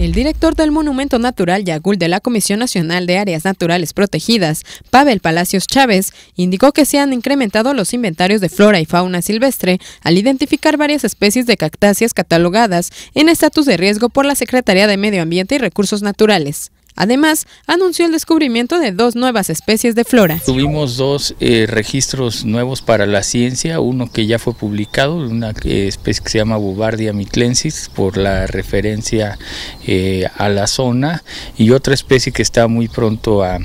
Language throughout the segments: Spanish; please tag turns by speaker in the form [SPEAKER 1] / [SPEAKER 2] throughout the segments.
[SPEAKER 1] El director del Monumento Natural Yagul de la Comisión Nacional de Áreas Naturales Protegidas, Pavel Palacios Chávez, indicó que se han incrementado los inventarios de flora y fauna silvestre al identificar varias especies de cactáceas catalogadas en estatus de riesgo por la Secretaría de Medio Ambiente y Recursos Naturales. Además, anunció el descubrimiento de dos nuevas especies de flora.
[SPEAKER 2] Tuvimos dos eh, registros nuevos para la ciencia, uno que ya fue publicado, una especie que se llama Bubardia mitlensis, por la referencia eh, a la zona, y otra especie que está muy pronto a,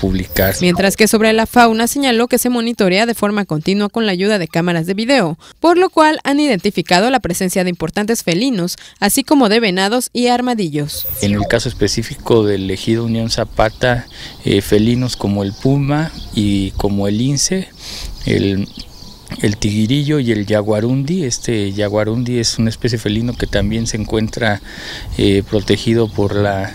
[SPEAKER 2] publicar.
[SPEAKER 1] Mientras que sobre la fauna señaló que se monitorea de forma continua con la ayuda de cámaras de video, por lo cual han identificado la presencia de importantes felinos, así como de venados y armadillos.
[SPEAKER 2] En el caso específico, del ejido Unión Zapata, eh, felinos como el puma y como el lince, el, tiguirillo y el yaguarundi. Este yaguarundi es una especie felino que también se encuentra eh, protegido por la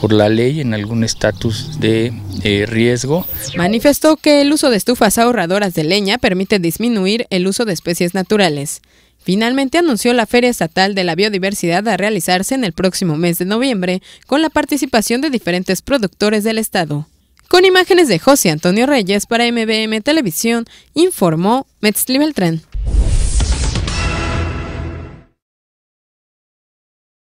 [SPEAKER 2] por la ley en algún estatus de eh, riesgo.
[SPEAKER 1] Manifestó que el uso de estufas ahorradoras de leña permite disminuir el uso de especies naturales. Finalmente anunció la Feria Estatal de la Biodiversidad a realizarse en el próximo mes de noviembre con la participación de diferentes productores del estado. Con imágenes de José Antonio Reyes para MBM Televisión, informó Metzli Beltrán.